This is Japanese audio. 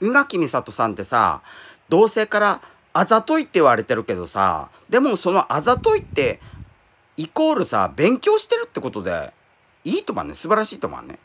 宇垣美里さんってさ、同性からあざといって言われてるけどさ、でもそのあざといって、イコールさ、勉強してるってことで、いいとまうね。素晴らしいとまうね。